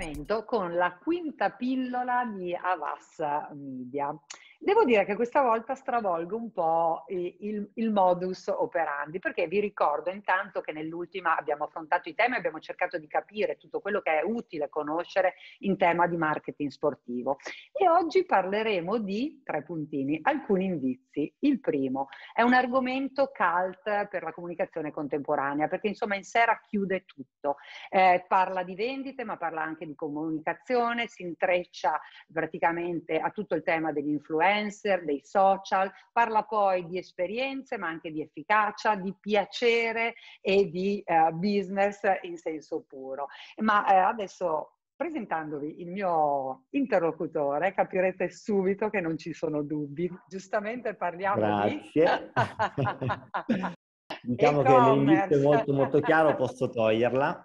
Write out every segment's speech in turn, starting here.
appuntamento con la quinta pillola di Avassa Media. Devo dire che questa volta stravolgo un po' il, il, modus operandi, perché vi ricordo intanto che nell'ultima abbiamo affrontato i temi, abbiamo cercato di capire tutto quello che è utile conoscere in tema di marketing sportivo. E oggi parleremo di, tre puntini, alcuni indizi. Il primo è un argomento cult per la comunicazione contemporanea, perché insomma in sera chiude tutto. Eh, parla di vendite, ma parla anche di comunicazione, si intreccia praticamente a tutto il tema degli influencer influencer, dei social, parla poi di esperienze ma anche di efficacia, di piacere e di uh, business in senso puro. Ma uh, adesso presentandovi il mio interlocutore capirete subito che non ci sono dubbi. Giustamente parliamo Grazie. di... diciamo che l'inizio è molto molto chiaro, posso toglierla.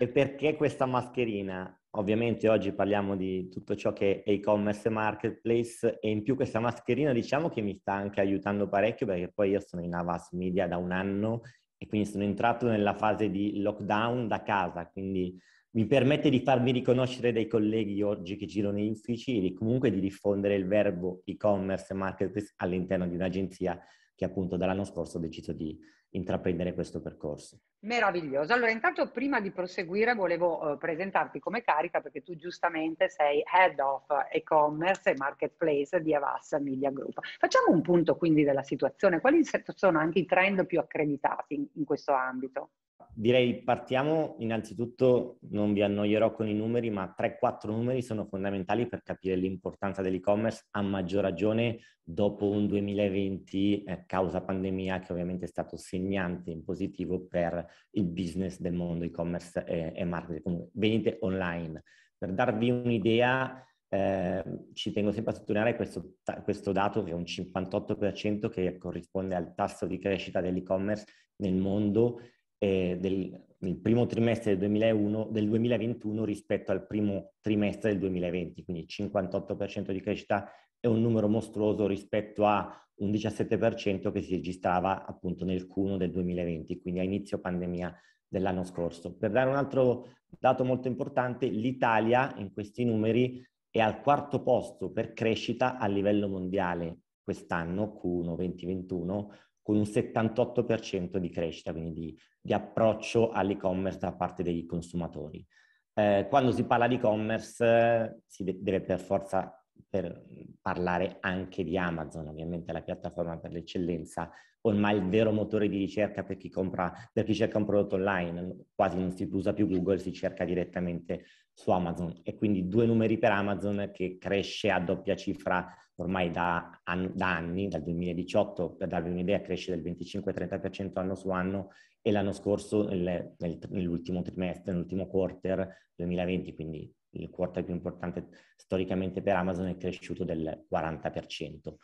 E perché questa mascherina? Ovviamente oggi parliamo di tutto ciò che è e-commerce e marketplace e in più questa mascherina diciamo che mi sta anche aiutando parecchio perché poi io sono in Avas Media da un anno e quindi sono entrato nella fase di lockdown da casa, quindi mi permette di farmi riconoscere dai colleghi oggi che girano in uffici e comunque di diffondere il verbo e-commerce e marketplace all'interno di un'agenzia che appunto dall'anno scorso ho deciso di, intraprendere questo percorso. Meraviglioso. Allora, intanto prima di proseguire volevo eh, presentarti come carica perché tu giustamente sei Head of E-Commerce e Marketplace di Avassa Media Group. Facciamo un punto quindi della situazione. Quali sono anche i trend più accreditati in, in questo ambito? direi partiamo innanzitutto, non vi annoierò con i numeri, ma 3-4 numeri sono fondamentali per capire l'importanza dell'e-commerce, a maggior ragione dopo un 2020 eh, causa pandemia che ovviamente è stato segnante in positivo per il business del mondo e-commerce e, e marketing, Quindi, vendite online. Per darvi un'idea, eh, ci tengo sempre a sottolineare questo, questo, dato che è un 58% che corrisponde al tasso di crescita dell'e-commerce nel mondo eh, del, del, primo trimestre del, 2001, del 2021 rispetto al primo trimestre del 2020, quindi 58% di crescita è un numero mostruoso rispetto a un 17% che si registrava appunto nel Q1 del 2020, quindi a inizio pandemia dell'anno scorso. Per dare un altro dato molto importante, l'Italia in questi numeri è al quarto posto per crescita a livello mondiale quest'anno, Q1 2021, con un 78% di crescita, quindi di, di approccio all'e-commerce da parte dei consumatori. Eh, quando si parla di e-commerce eh, si de- deve per forza per parlare anche di Amazon, ovviamente la piattaforma per l'eccellenza, ormai il vero motore di ricerca per chi, compra, per chi cerca un prodotto online, quasi non si usa più Google, si cerca direttamente su Amazon e quindi due numeri per Amazon che cresce a doppia cifra ormai da, an- da anni, dal 2018, per darvi un'idea, cresce del 25-30% anno su anno e l'anno scorso, nel, nel, nell'ultimo trimestre, nell'ultimo quarter 2020, quindi il quarter più importante storicamente per Amazon, è cresciuto del 40%.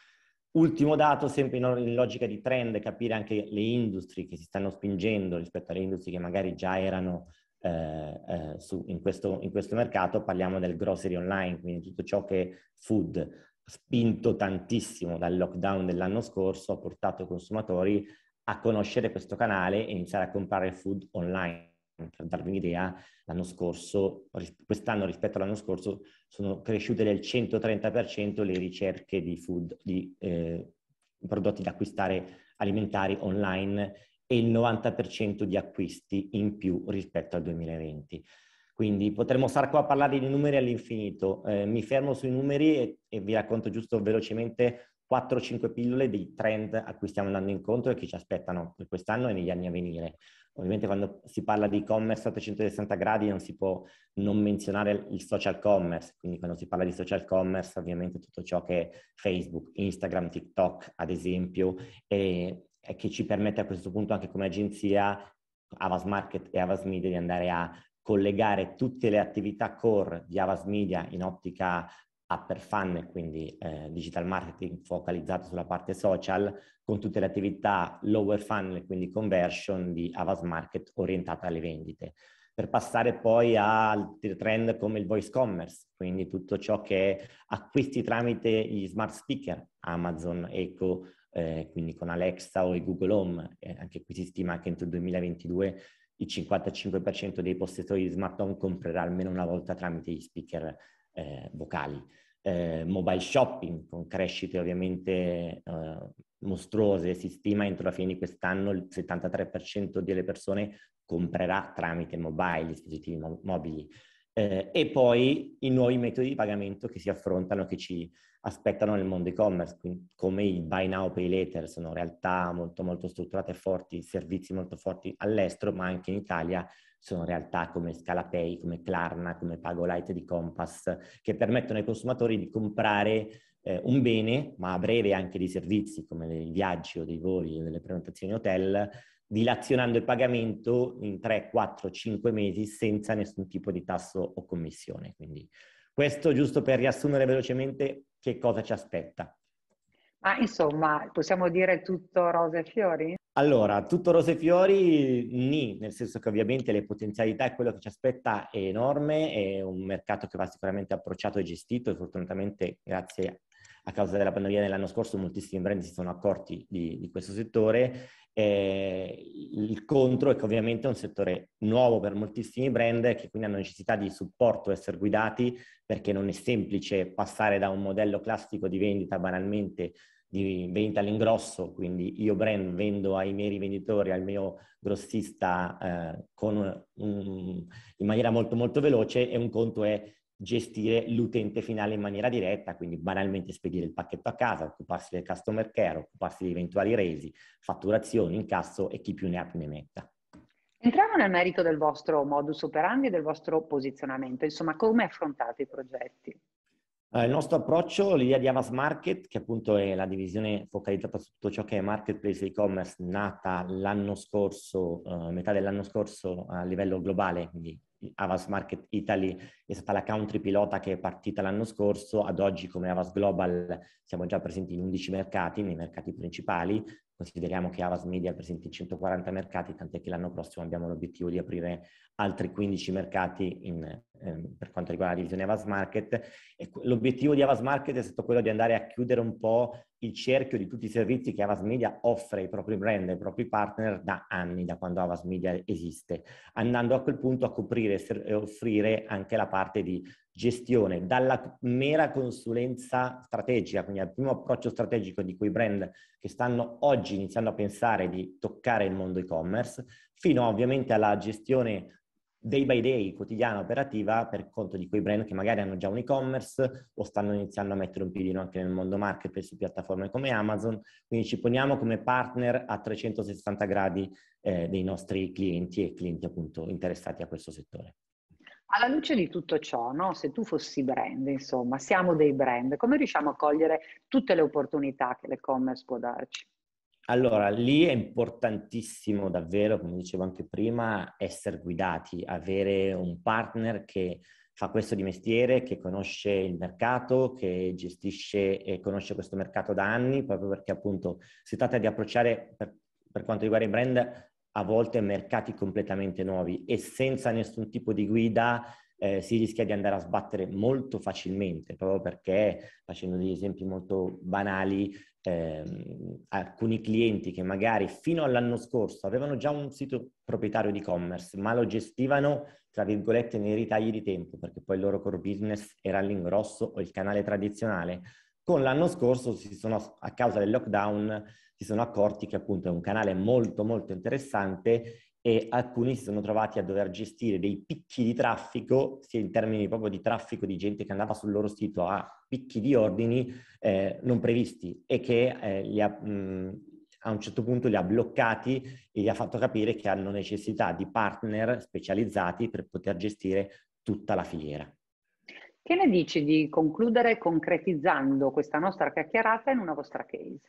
Ultimo dato, sempre in, in logica di trend, capire anche le industrie che si stanno spingendo rispetto alle industrie che magari già erano eh, eh su, in, questo, in, questo, mercato parliamo del grocery online, quindi tutto ciò che è food, spinto tantissimo dal lockdown dell'anno scorso, ha portato i consumatori a conoscere questo canale e iniziare a comprare il food online. Per darvi un'idea, l'anno scorso, quest'anno rispetto all'anno scorso, sono cresciute del 130% le ricerche di food, di eh, prodotti da acquistare alimentari online e il 90% di acquisti in più rispetto al 2020. Quindi potremmo stare qua a parlare di numeri all'infinito. Eh, mi fermo sui numeri e, e vi racconto giusto velocemente 4-5 pillole dei trend a cui stiamo andando incontro e che ci aspettano per quest'anno e negli anni a venire. Ovviamente quando si parla di e-commerce a 360 gradi non si può non menzionare il social commerce, quindi quando si parla di social commerce ovviamente tutto ciò che è Facebook, Instagram, TikTok ad esempio, e, e che ci permette a questo punto anche come agenzia Avas Market e Avas Media di andare a collegare tutte le attività core di Avas Media in ottica upper funnel, quindi eh, digital marketing focalizzato sulla parte social, con tutte le attività lower funnel, quindi conversion di Avas Market orientata alle vendite. Per passare poi a altri trend come il voice commerce, quindi tutto ciò che è acquisti tramite gli smart speaker, Amazon, Echo, eh, quindi con Alexa o Google Home, eh, anche qui si stima che entro il 2022 il 55% dei possessori di smartphone comprerà almeno una volta tramite gli speaker eh, vocali. Eh, mobile shopping con crescite ovviamente eh, mostruose, si stima entro la fine di quest'anno il 73% delle persone comprerà tramite mobile, dispositivi mo- mobili. Eh, e poi i nuovi metodi di pagamento che si affrontano, che ci aspettano nel mondo e-commerce, come il buy now, pay later, sono realtà molto, molto strutturate e forti, servizi molto forti all'estero, ma anche in Italia sono realtà come Scalapay, come Klarna, come Pagolite di Compass, che permettono ai consumatori di comprare eh, un bene, ma a breve anche dei servizi come dei viaggi o dei voli o delle prenotazioni hotel, dilazionando il pagamento in 3, 4, 5 mesi senza nessun tipo di tasso o commissione. Quindi questo giusto per riassumere velocemente che cosa ci aspetta. Ma ah, insomma, possiamo dire tutto rose e fiori? Allora, tutto rose e fiori, nì, nel senso che ovviamente le potenzialità e quello che ci aspetta è enorme, è un mercato che va sicuramente approcciato e gestito e fortunatamente grazie a causa della pandemia dell'anno scorso moltissimi brand si sono accorti di, di questo settore. Eh, il contro è che ovviamente è un settore nuovo per moltissimi brand che quindi hanno necessità di supporto, essere guidati, perché non è semplice passare da un modello classico di vendita banalmente di vendita all'ingrosso, quindi io brand vendo ai miei rivenditori, al mio grossista eh, con un, in maniera molto molto veloce e un conto è gestire l'utente finale in maniera diretta, quindi banalmente spedire il pacchetto a casa, occuparsi del customer care, occuparsi di eventuali resi, fatturazioni, incasso e chi più ne ha più ne metta. Entriamo nel merito del vostro modus operandi e del vostro posizionamento, insomma come affrontate i progetti? Eh, il nostro approccio, l'idea di Avas Market, che appunto è la divisione focalizzata su tutto ciò che è marketplace e-commerce, nata l'anno scorso, eh, metà dell'anno scorso a livello globale, quindi Avas Market Italy è stata la country pilota che è partita l'anno scorso, ad oggi come Avas Global siamo già presenti in 11 mercati, nei mercati principali, consideriamo che Avas Media è presente in 140 mercati, tant'è che l'anno prossimo abbiamo l'obiettivo di aprire altri 15 mercati in, eh, per quanto riguarda la divisione Avas Market. E l'obiettivo di Avas Market è stato quello di andare a chiudere un po' il cerchio di tutti i servizi che Avas Media offre ai propri brand, ai propri partner da anni, da quando Avas Media esiste, andando a quel punto a coprire e offrire anche la parte di gestione, dalla mera consulenza strategica, quindi al primo approccio strategico di quei brand che stanno oggi iniziando a pensare di toccare il mondo e-commerce, fino ovviamente alla gestione day by day, quotidiana, operativa per conto di quei brand che magari hanno già un e-commerce o stanno iniziando a mettere un piedino anche nel mondo marketplace su piattaforme come Amazon. Quindi ci poniamo come partner a 360 gradi eh, dei nostri clienti e clienti appunto interessati a questo settore. Alla luce di tutto ciò, no? se tu fossi brand, insomma, siamo dei brand, come riusciamo a cogliere tutte le opportunità che l'e-commerce può darci? Allora, lì è importantissimo davvero, come dicevo anche prima, essere guidati, avere un partner che fa questo di mestiere, che conosce il mercato, che gestisce e conosce questo mercato da anni, proprio perché appunto si tratta di approcciare per, per quanto riguarda i brand a volte mercati completamente nuovi e senza nessun tipo di guida eh, si rischia di andare a sbattere molto facilmente, proprio perché, facendo degli esempi molto banali, eh, alcuni clienti che magari fino all'anno scorso avevano già un sito proprietario di e-commerce, ma lo gestivano, tra virgolette, nei ritagli di tempo, perché poi il loro core business era l'ingrosso o il canale tradizionale, con l'anno scorso sono, a causa del lockdown, si sono accorti che appunto è un canale molto molto interessante e alcuni si sono trovati a dover gestire dei picchi di traffico, sia in termini proprio di traffico di gente che andava sul loro sito a picchi di ordini eh, non previsti e che eh, ha, mh, a un certo punto li ha bloccati e gli ha fatto capire che hanno necessità di partner specializzati per poter gestire tutta la filiera. Che ne dici di concludere concretizzando questa nostra chiacchierata in una vostra case?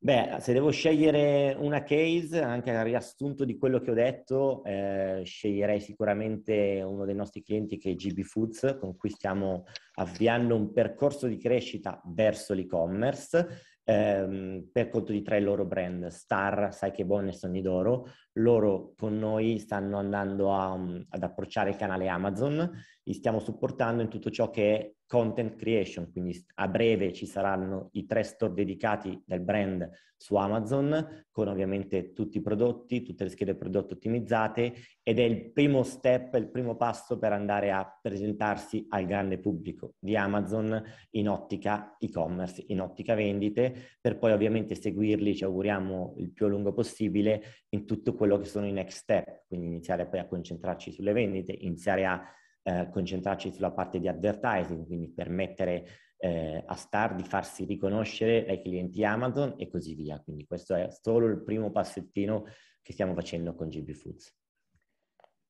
Beh, se devo scegliere una case, anche a riassunto di quello che ho detto, eh, sceglierei sicuramente uno dei nostri clienti che è GB Foods, con cui stiamo avviando un percorso di crescita verso l'e-commerce ehm, per conto di tre loro brand, Star, Sai che buone e Sonni d'Oro, loro con noi stanno andando a, mm, ad approcciare il canale Amazon, li stiamo supportando in tutto ciò che è content creation, quindi a breve ci saranno i tre store dedicati del brand su Amazon, con ovviamente tutti i prodotti, tutte le schede prodotto ottimizzate ed è il primo step, il primo passo per andare a presentarsi al grande pubblico di Amazon in ottica e-commerce, in ottica vendite, per poi ovviamente seguirli, ci auguriamo il più a lungo possibile, in tutto quello che sono i next step, quindi iniziare poi a concentrarci sulle vendite, iniziare a eh, concentrarci sulla parte di advertising, quindi permettere eh, a Star di farsi riconoscere dai clienti Amazon e così via. Quindi questo è solo il primo passettino che stiamo facendo con GB Foods.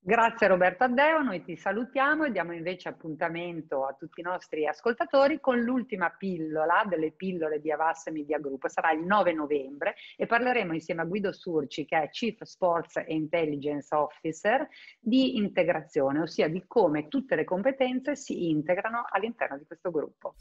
Grazie Roberto Addeo, noi ti salutiamo e diamo invece appuntamento a tutti i nostri ascoltatori con l'ultima pillola delle pillole di Avas Media Group, sarà il 9 novembre e parleremo insieme a Guido Surci che è Chief Sports e Intelligence Officer di integrazione, ossia di come tutte le competenze si integrano all'interno di questo gruppo.